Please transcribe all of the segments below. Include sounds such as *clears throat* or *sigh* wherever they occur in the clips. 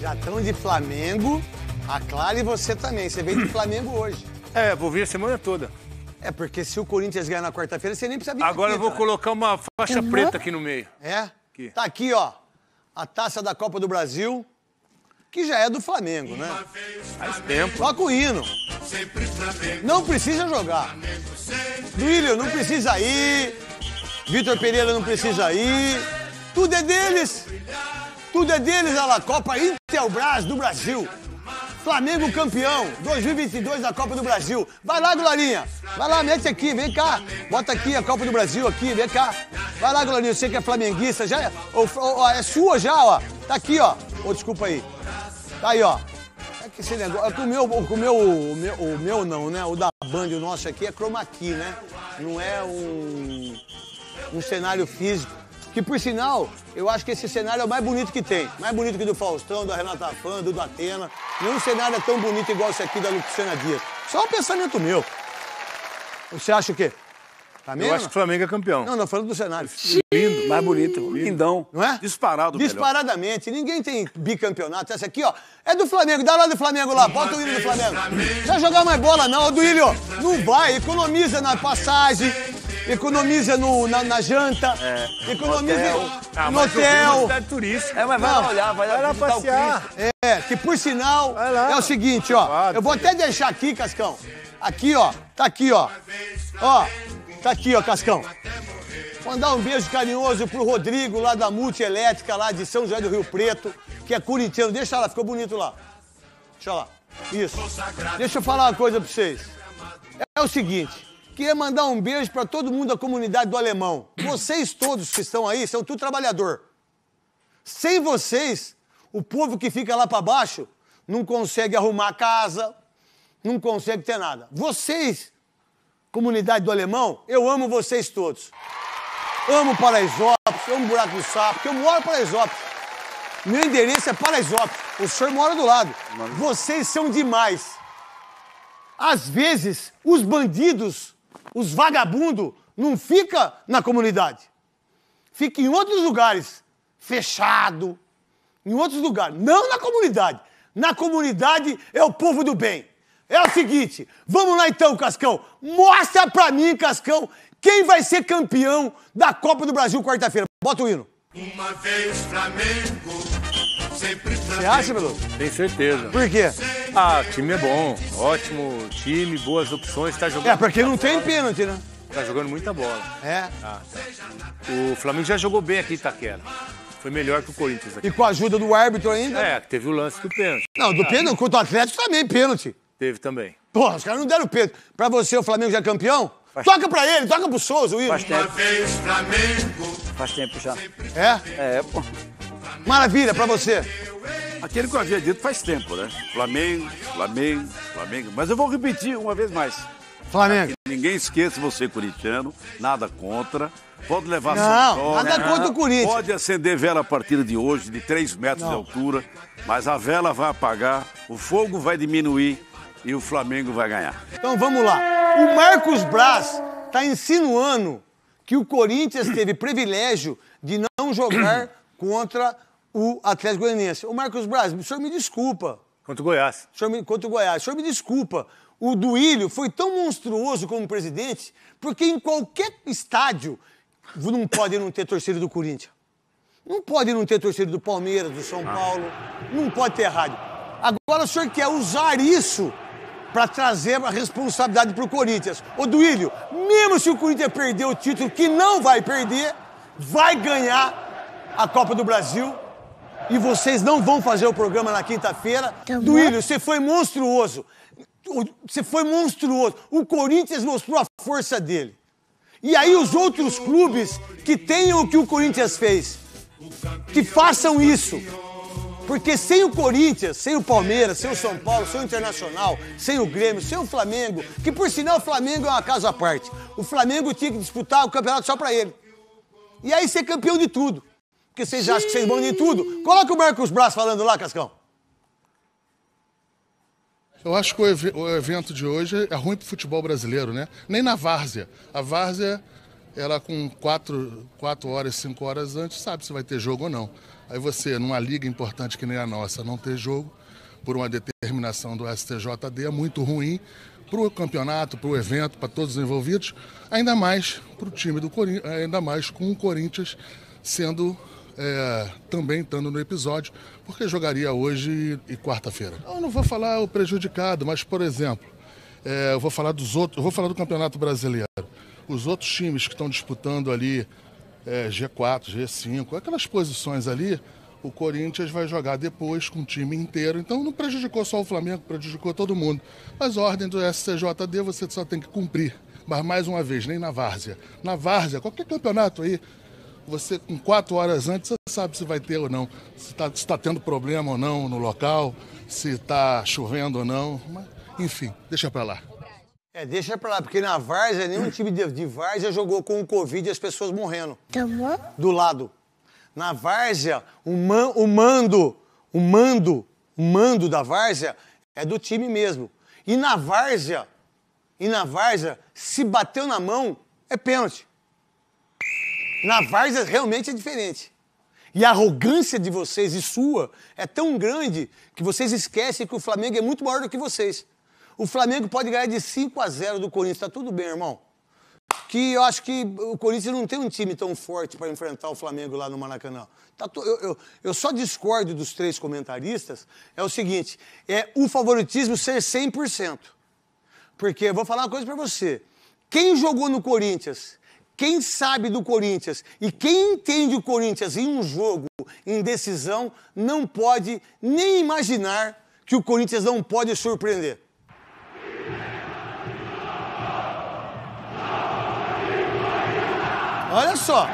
Já estão de Flamengo. A Clara e você também. Você veio de *clears throat* Flamengo hoje. É, vou vir a semana toda. É, porque se o Corinthians ganhar na quarta-feira, você nem precisa vir Agora eu vou colocar uma faixa uhum. preta aqui no meio. É? Aqui. Tá aqui, ó. A taça da Copa do Brasil, que já é do Flamengo, né? Faz tempo. Toca o hino. Não precisa jogar. Duílio não precisa ir. Vitor Pereira não precisa ir. Tudo é deles. Tudo é deles, olha lá. Copa Intelbras do Brasil. Flamengo campeão 2022 da Copa do Brasil. Vai lá, Glorinha. Vai lá, mete aqui, vem cá. Bota aqui a Copa do Brasil aqui, vem cá. Vai lá, Glorinha, você que é flamenguista, já é, ou, ou, é sua já, ó. Tá aqui, ó. oh, desculpa aí. Tá aí, ó. É que esse negócio, é que o meu, o meu, o meu, o meu não, né? O da Band, o nosso aqui é chroma key, né? Não é um, um cenário físico. Que por sinal, eu acho que esse cenário é o mais bonito que tem. Mais bonito que do Faustão, da Renata Fã, do Datena. Nenhum cenário é tão bonito igual esse aqui da Luciana Dias. Só um pensamento meu. Você acha o quê? Tá mesmo? Eu acho que o Flamengo é campeão. Não, não, falando do cenário. Lindo. Mais bonito, lindo. lindão. Não é? Disparado, Disparadamente. Melhor. Ninguém tem bicampeonato. Essa aqui, ó, é do Flamengo. Dá lá do Flamengo lá. Bota o hino do Flamengo. Não vai é jogar mais bola, não, é Duílio. Não vai. Economiza na passagem economiza no, na, na janta, é, economiza no hotel. Ah, hotel. É É, mas vai Não, lá olhar, vai, vai passear. É, que por sinal é o seguinte, ó. eu vou até deixar aqui, Cascão. Aqui, ó. Tá aqui, ó. Ó. Tá aqui, ó, Cascão. Mandar um beijo carinhoso pro Rodrigo lá da Multielétrica, lá de São José do Rio Preto, que é corintiano. Deixa lá, ficou bonito lá. Deixa lá. Isso. Deixa eu falar uma coisa pra vocês. É o seguinte. Queria mandar um beijo para todo mundo da comunidade do Alemão. Vocês todos que estão aí são tudo trabalhador. Sem vocês, o povo que fica lá para baixo não consegue arrumar casa, não consegue ter nada. Vocês, comunidade do Alemão, eu amo vocês todos. Amo Paraisópolis, amo Buraco do Sapo, porque eu moro em Paraisópolis. Meu endereço é Paraisópolis. O senhor mora do lado. Mano. Vocês são demais. Às vezes, os bandidos os vagabundos não fica na comunidade. Fica em outros lugares, fechado, em outros lugares, não na comunidade. Na comunidade é o povo do bem. É o seguinte, vamos lá então, Cascão. Mostra pra mim, Cascão, quem vai ser campeão da Copa do Brasil quarta-feira. Bota o hino. Uma vez Flamengo você acha, meu Tem certeza. Por quê? Ah, o time é bom, ótimo time, boas opções, tá jogando. É, porque não tem pênalti, né? Tá jogando muita bola. É? Ah, tá. O Flamengo já jogou bem aqui, Itaquera. Foi melhor que o Corinthians aqui. E com a ajuda do árbitro ainda? É, teve o lance do pênalti. Não, do ah, pênalti, contra o Atlético também, pênalti. Teve também. Porra, os caras não deram pênalti. Pra você, o Flamengo já é campeão? Faz toca pra ele, toca pro Souza, Will. Faz tempo. Faz tempo já. É? É, pô. Maravilha, pra você. Aquele que eu havia dito faz tempo, né? Flamengo, Flamengo, Flamengo. Mas eu vou repetir uma vez mais. Flamengo. Aqui, ninguém esqueça você, corintiano. Nada contra. Pode levar não, sua nada contra o Corinthians. Pode acender vela a partir de hoje, de 3 metros não. de altura. Mas a vela vai apagar, o fogo vai diminuir e o Flamengo vai ganhar. Então vamos lá. O Marcos Braz está insinuando que o Corinthians teve privilégio de não jogar contra o Atlético Goianiense. o Marcos Braz, o senhor me desculpa. Contra o Goiás. O senhor me, contra o Goiás. O senhor me desculpa. O Duílio foi tão monstruoso como presidente, porque em qualquer estádio não pode não ter torcida do Corinthians. Não pode não ter torcida do Palmeiras, do São ah. Paulo. Não pode ter rádio. Agora o senhor quer usar isso para trazer a responsabilidade para o Corinthians. O Duílio, mesmo se o Corinthians perder o título, que não vai perder, vai ganhar a Copa do Brasil e vocês não vão fazer o programa na quinta-feira. Então Duílio, é? você foi monstruoso. Você foi monstruoso. O Corinthians mostrou a força dele. E aí os outros clubes que tenham o que o Corinthians fez, que façam isso. Porque sem o Corinthians, sem o Palmeiras, sem o São Paulo, sem o Internacional, sem o Grêmio, sem o Flamengo, que por sinal o Flamengo é uma casa à parte. O Flamengo tinha que disputar o campeonato só para ele. E aí ser campeão de tudo. Porque vocês acham que vocês mandam em tudo. Coloca o Marcos Braz falando lá, Cascão. Eu acho que o, evento de hoje é ruim para o futebol brasileiro, né? Nem na várzea. A várzea, ela com 4 horas, 5 horas antes, sabe se vai ter jogo ou não. Aí você, numa liga importante que nem a nossa, não ter jogo por uma determinação do STJD é muito ruim para o campeonato, para o evento, para todos os envolvidos, ainda mais para o time do Corinthians, ainda mais com o Corinthians sendo é, também estando no episódio, porque jogaria hoje e, quarta-feira. Eu não vou falar o prejudicado, mas, por exemplo, é, eu vou falar dos outros, eu vou falar do Campeonato Brasileiro. Os outros times que estão disputando ali é, G4, G5, aquelas posições ali, o Corinthians vai jogar depois com o time inteiro. Então não prejudicou só o Flamengo, prejudicou todo mundo. Mas a ordem do SCJD você só tem que cumprir. Mas mais uma vez, nem na várzea. Na várzea, qualquer campeonato aí, você com quatro horas antes, você sabe se vai ter ou não, se está tá tendo problema ou não no local, se está chovendo ou não. Mas, enfim, deixa para lá. É, deixa pra lá, porque na Várzea, nenhum time de, de Várzea jogou com o Covid e as pessoas morrendo. Tá bom? Do lado. Na Várzea, o, man, o mando, o mando, o mando da Várzea é do time mesmo. E na Várzea, e na Várzea, se bateu na mão, é pênalti. Na várzea realmente é diferente. E a arrogância de vocês e sua é tão grande que vocês esquecem que o Flamengo é muito maior do que vocês. O Flamengo pode ganhar de 5 a 0 do Corinthians, tá tudo bem, irmão. Que eu acho que o Corinthians não tem um time tão forte para enfrentar o Flamengo lá no Maracanã. Tá to... eu, eu, eu só discordo dos três comentaristas. É o seguinte: é o favoritismo ser 100%. Porque, eu vou falar uma coisa para você. Quem jogou no Corinthians quem sabe do Corinthians e quem entende o Corinthians em um jogo em decisão não pode nem imaginar que o Corinthians não pode surpreender. Olha só,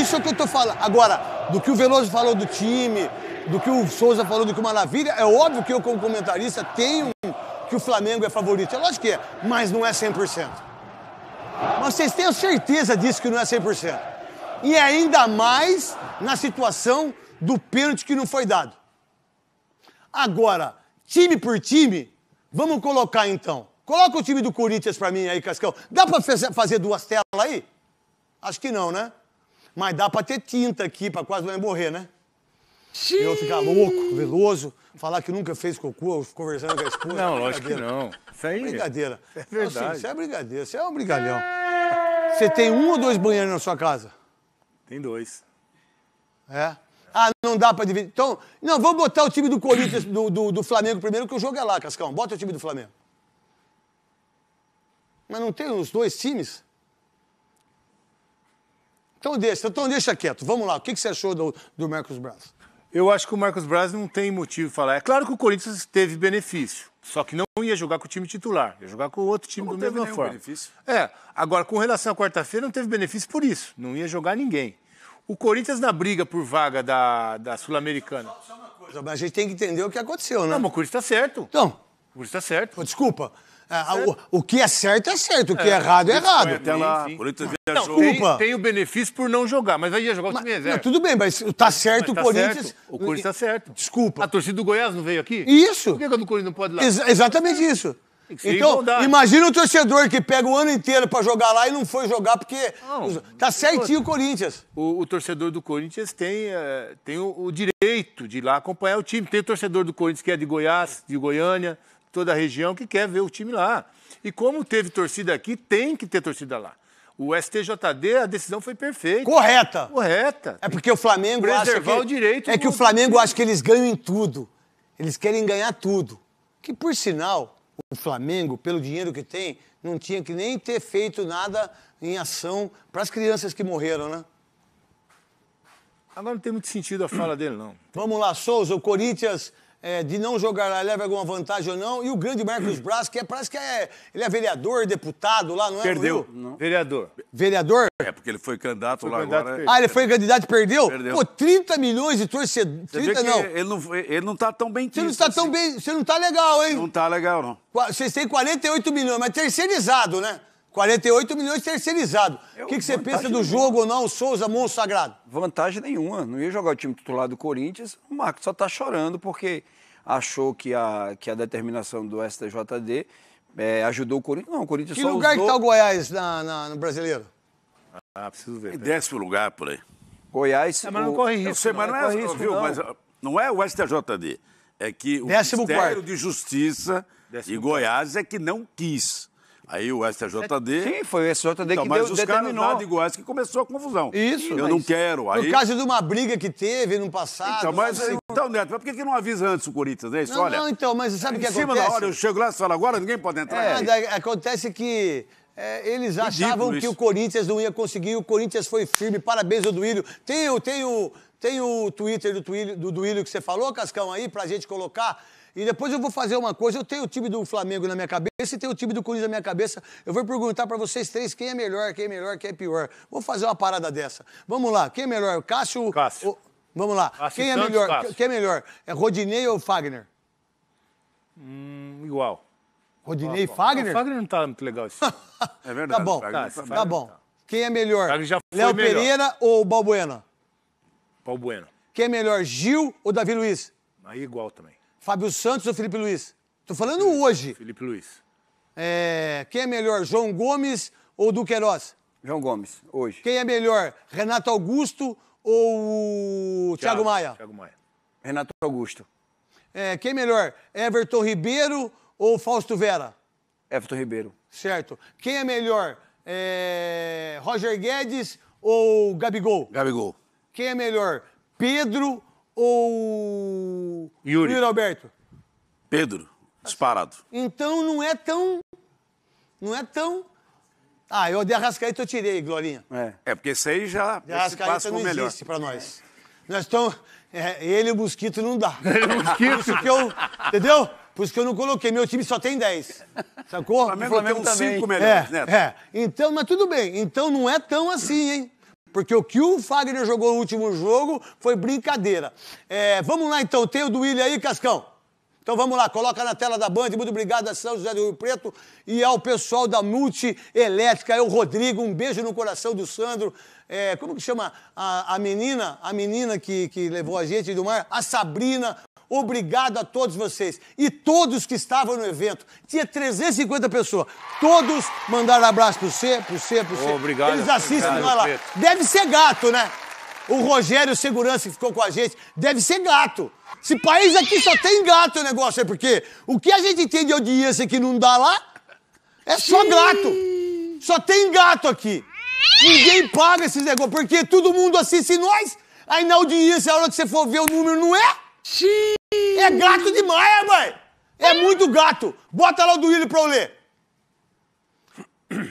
isso é que eu tô falando. Agora, do que o Veloso falou do time, do que o Souza falou do que o Maravilha, é óbvio que eu, como comentarista, tenho que o Flamengo é favorito. É lógico que é, mas não é 100%. Mas vocês têm certeza disso que não é 100%. E ainda mais na situação do pênalti que não foi dado. Agora, time por time, vamos colocar então. Coloca o time do Corinthians para mim aí, Cascão. Dá para fazer duas telas aí? Acho que não, né? Mas dá para ter tinta aqui para quase não morrer, né? Xiii. Eu ficar louco, veloso, falar que nunca fez cocô, conversando com a esposa. Não, lógico que não. Isso aí. É brincadeira. É verdade. Assim, isso é brincadeira, isso é um brincalhão. Você tem um ou dois banheiros na sua casa? Tem dois. É? Ah, não dá para dividir. Então, não, vamos botar o time do Corinthians, do, do, do, Flamengo primeiro, que o jogo é lá, Cascão. Bota o time do Flamengo. Mas não tem os dois times? Então deixa, então deixa quieto. Vamos lá. O que, que você achou do, do Marcos Braz? Eu acho que o Marcos Braz não tem motivo de falar. É claro que o Corinthians teve benefício. Só que não ia jogar com o time titular, ia jogar com outro time não da mesma forma. Benefício. É, agora com relação à quarta-feira não teve benefício por isso, não ia jogar ninguém. O Corinthians na briga por vaga da, da Sul-Americana. Só, só uma coisa, mas a gente tem que entender o que aconteceu, né? Não, mas o Corinthians está certo. Então, por isso está certo. Pô, desculpa. Ah, o, o, que é certo é certo, o que é, é errado é errado. Até lá, sim, sim. Não, Desculpa. Tem, tem, o benefício por não jogar, mas vai jogar o mas, time reserva. Não, tudo bem, mas tá certo mas tá o Corinthians. Certo. O Corinthians tá certo. Desculpa. A torcida do Goiás não veio aqui? Isso. Por que, que o Corinthians não pode ir lá? Ex exatamente isso. Então, igualdade. imagina o torcedor que pega o ano inteiro para jogar lá e não foi jogar porque não, tá certinho o Corinthians. O, o, torcedor do Corinthians tem, é, tem o, o, direito de ir lá acompanhar o time. Tem o torcedor do Corinthians que é de Goiás, de Goiânia, toda a região que quer ver o time lá. E como teve torcida aqui, tem que ter torcida lá. O STJD, a decisão foi perfeita. Correta. Correta. É porque o Flamengo Preservar acha que, o direito. É que o Flamengo acha que eles ganham em tudo. Eles querem ganhar tudo. Que por sinal, o Flamengo, pelo dinheiro que tem, não tinha que nem ter feito nada em ação para as crianças que morreram, né? Agora não tem muito sentido a fala dele, não. Vamos lá, Souza, o Corinthians é, de não jogar lá leva alguma vantagem ou não. E o grande Marcos *clears throat* Braz, que é, parece que é, ele é vereador, deputado lá, não é? Perdeu. Não. Vereador. Vereador? É, porque ele foi candidato foi lá candidato agora. Perdeu. É. Ah, ele foi candidato e perdeu? Perdeu. Pô, 30 milhões de torcedores. 30 não. Ele não, ele não tá tão bem Você não tá assim. tão bem. Você não tá legal, hein? Não tá legal, não. Vocês têm 48 milhões, mas terceirizado, né? 48 milhões terceirizado. É o que, que você pensa do jogo ou não, Souza, Monsagrado? sagrado? Vantagem nenhuma. Não ia jogar o time titular do Corinthians. O Marcos só está chorando porque achou que a, que a determinação do STJD é, ajudou o Corinthians. Não, o Corinthians que só lugar usou... que está o Goiás na, na, no brasileiro? Ah, preciso ver. Em décimo lugar, por aí. Goiás... É, mas não corre risco. não, não, é, é risco, viu, não. Mas ah, não é o STJD. É que o décimo Ministério quarto. de Justiça décimo e Goiás é que não quis Aí o STJD. Sim, foi o STJD então, que mas deu, os determinou. caras nada que começou a confusão. Isso. Eu não quero. Aí... No caso de uma briga que teve no passado. Então, mas, então Neto, mas por que, que não avisa antes o Corinthians, né? Isso, não, olha, não, então, mas sabe o que acontece? Em cima da hora, eu chego lá e falo, agora ninguém pode entrar. É, acontece que é, eles achavam que o Corinthians não ia conseguir, o Corinthians foi firme. Parabéns ao Duílio. Tem, tem, o, tem o Twitter do Duílio, do Duílio que você falou, Cascão, aí, pra gente colocar. E depois eu vou fazer uma coisa. Eu tenho o time do Flamengo na minha cabeça e tenho o time do Corinthians na minha cabeça. Eu vou perguntar para vocês três quem é melhor, quem é melhor, quem é pior. Vou fazer uma parada dessa. Vamos lá. Quem é melhor? Cássio. Cássio. O... Vamos lá. Cássio quem é melhor? Cássio. Quem é melhor? É Rodinei ou Fagner? Hum, igual. Rodinei e tá Fagner? O Fagner não tá muito legal isso. *laughs* é verdade. Tá bom. Cássio, tá, tá bom. Tá. Quem é melhor? Léo Pereira ou Balbuena? Balbuena. Quem é melhor, Gil ou Davi Luiz? Aí é igual também. Fábio Santos ou Felipe Luiz? Tô falando hoje. Felipe Luiz. É, quem é melhor, João Gomes ou Duqueiroz? João Gomes, hoje. Quem é melhor, Renato Augusto ou Thiago, Thiago Maia? Thiago Maia. Renato Augusto. É, quem é melhor, Everton Ribeiro ou Fausto Vera? Everton Ribeiro. Certo. Quem é melhor, é, Roger Guedes ou Gabigol? Gabigol. Quem é melhor, Pedro ou Yuri, Yuri Alberto? Pedro, disparado. Então não é tão. Não é tão. Ah, eu a Arrascaeta eu tirei, Glorinha. É, é porque esse aí já de Arrascaeta não melhor. existe para nós. Nós estamos. É, ele e o Mosquito não dá. *laughs* Ele e o Mosquito. Por isso que eu. Entendeu? Por isso que eu não coloquei. Meu time só tem 10. Sacou? O Flamengo, o é Flamengo tem 5 melhores, é, né? É. Então, mas tudo bem. Então não é tão assim, hein? Porque o que o Fagner jogou no último jogo foi brincadeira. É, vamos lá então, tem o do William aí, Cascão? Então vamos lá, coloca na tela da Band. Muito obrigado a São José do Rio Preto e ao pessoal da Multielétrica. É o Rodrigo, um beijo no coração do Sandro. É, como que chama a, a menina? A menina que, que levou a gente do mar? A Sabrina. Obrigado a todos vocês e todos que estavam no evento. Tinha 350 pessoas. Todos mandaram abraço pro C, pro C, pro C. Obrigado. Eles assistem obrigado, lá. Deve ser gato, né? O Rogério Segurança que ficou com a gente, deve ser gato. Esse país aqui só tem gato o negócio, é porque o que a gente tem de audiência que não dá lá é só gato. Só tem gato aqui. Ninguém paga esses negócios, porque todo mundo assiste nós, aí na audiência, a hora que você for ver o número, não é? Sim. É gato demais, mãe! É, é muito gato! Bota lá o Duílio pra eu ler.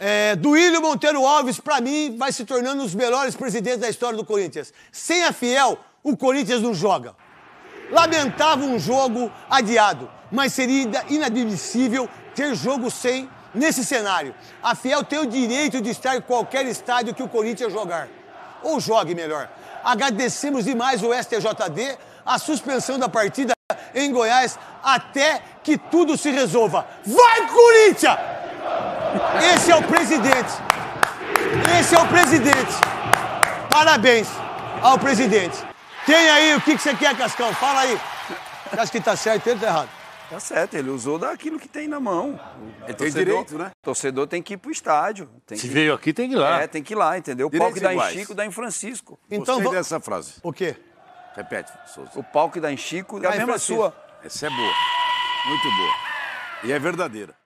É, Duílio Monteiro Alves, pra mim, vai se tornando um dos melhores presidentes da história do Corinthians. Sem a Fiel, o Corinthians não joga. Lamentava um jogo adiado, mas seria inadmissível ter jogo sem nesse cenário. A Fiel tem o direito de estar em qualquer estádio que o Corinthians jogar. Ou jogue melhor. Agradecemos demais o STJD a suspensão da partida em Goiás até que tudo se resolva. Vai, Corinthians! Esse é o presidente. Esse é o presidente. Parabéns ao presidente. Tem aí o que, que você quer, Cascão? Fala aí. Você acha que tá certo ou tá errado? Tá certo, ele usou daquilo que tem na mão. Ele tem direito, né? Torcedor tem que ir pro estádio. Se que... veio aqui, tem que ir lá. É, tem que ir lá, entendeu? O pau que dá iguais. em Chico, dá em Francisco. Então, Gostei vou... dessa frase. O quê? Repete, Souza. O palco da dá em Chico é a mesma sua. Essa é boa. Muito boa. E é verdadeira.